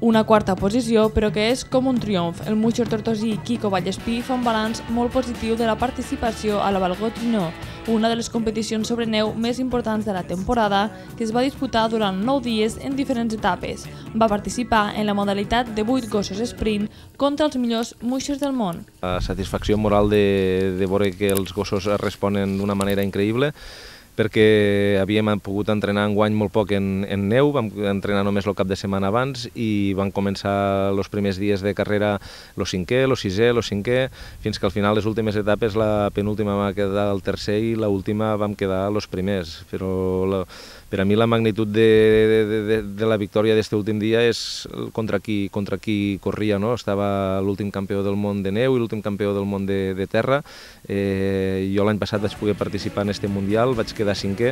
una quarta posició, però que és com un triomf. El Múixer Tortosí i Kiko Vallespí un balanç molt positiu de la participació a la Valgot Trinó, una de les competicions sobre neu més importants de la temporada, que es va disputar durant 9 dies en diferents etapes. Va participar en la modalitat de 8 gossos sprint contra els millors muixers del món. La satisfacció moral de, de veure que els gossos responen d'una manera increïble, perquè havíem pogut entrenar en guany molt poc en, en neu, vam entrenar només el cap de setmana abans i van començar els primers dies de carrera el cinquè, el sisè, el cinquè, fins que al final les últimes etapes, la penúltima va quedar el tercer i la última vam quedar los primers, però la, per a mi la magnitud de, de, de, de la victòria d'este últim dia és contra qui, contra qui corria, no? Estava l'últim campió del món de neu i l'últim campió del món de, de terra. Eh, jo l'any passat vaig poder participar en este Mundial, vaig quedar quedar cinquè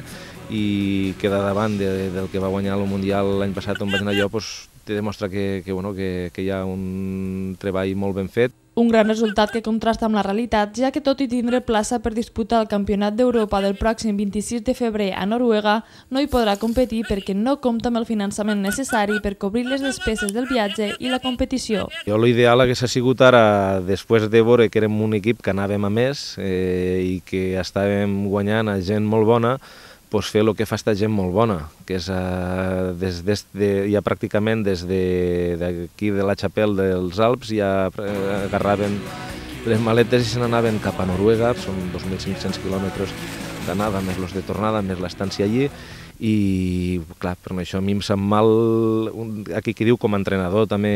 i queda davant de, de, del que va guanyar el Mundial l'any passat on vaig anar jo, doncs, te demostra que, que, bueno, que, que hi ha un treball molt ben fet. Un gran resultat que contrasta amb la realitat, ja que tot i tindre plaça per disputar el Campionat d'Europa del pròxim 26 de febrer a Noruega, no hi podrà competir perquè no compta amb el finançament necessari per cobrir les despeses del viatge i la competició. Jo l'ideal hagués sigut ara, després de veure que érem un equip que anàvem a més eh, i que estàvem guanyant a gent molt bona, pues, fer el que fa esta gent molt bona, que és eh, des, des de, ja pràcticament des d'aquí de, de la xapel dels Alps ja eh, agarraven les maletes i se n'anaven cap a Noruega, són 2.500 quilòmetres d'anada, més los de tornada, més l'estància allí, i clar, per això a mi em sap mal, un, aquí qui diu com a entrenador també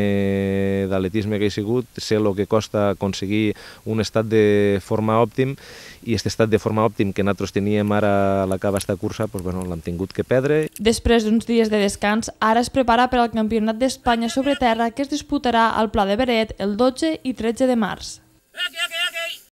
d'atletisme que he sigut, sé el que costa aconseguir un estat de forma òptim i aquest estat de forma òptim que nosaltres teníem ara a la cava esta cursa, doncs, bueno, l'hem tingut que perdre. Després d'uns dies de descans, ara es prepara per al Campionat d'Espanya sobre terra que es disputarà al Pla de Beret el 12 i 13 de març.